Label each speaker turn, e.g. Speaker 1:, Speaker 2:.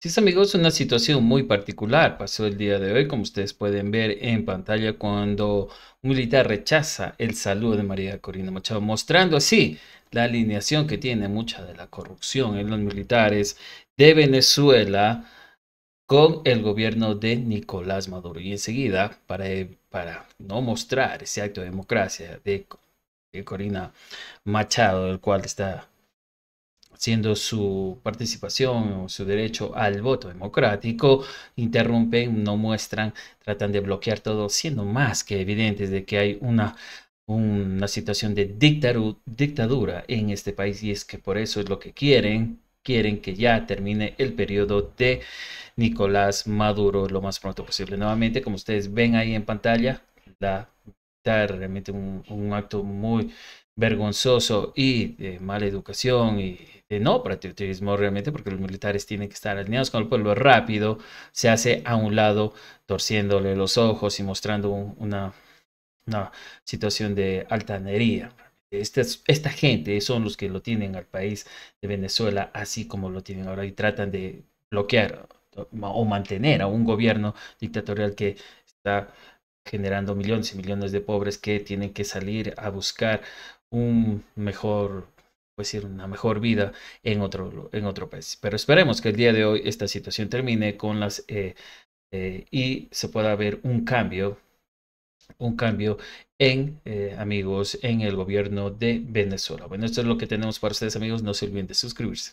Speaker 1: Sí, amigos, una situación muy particular pasó el día de hoy, como ustedes pueden ver en pantalla, cuando un militar rechaza el saludo de María Corina Machado, mostrando así la alineación que tiene mucha de la corrupción en los militares de Venezuela con el gobierno de Nicolás Maduro. Y enseguida, para, eh, para no mostrar ese acto de democracia de, de Corina Machado, el cual está siendo su participación o su derecho al voto democrático, interrumpen, no muestran, tratan de bloquear todo, siendo más que evidentes de que hay una una situación de dictadura en este país y es que por eso es lo que quieren, quieren que ya termine el periodo de Nicolás Maduro lo más pronto posible. Nuevamente, como ustedes ven ahí en pantalla, la realmente un, un acto muy vergonzoso y de mala educación y de no patriotismo realmente, porque los militares tienen que estar alineados con el pueblo rápido, se hace a un lado torciéndole los ojos y mostrando una, una, situación de altanería. Esta, esta gente son los que lo tienen al país de Venezuela así como lo tienen ahora y tratan de bloquear o mantener a un gobierno dictatorial que está generando millones y millones de pobres que tienen que salir a buscar un mejor pues una mejor vida en otro, en otro país. Pero esperemos que el día de hoy esta situación termine con las eh, eh, y se pueda ver un cambio, un cambio en eh, amigos, en el gobierno de Venezuela. Bueno, esto es lo que tenemos para ustedes amigos. No se olviden de suscribirse.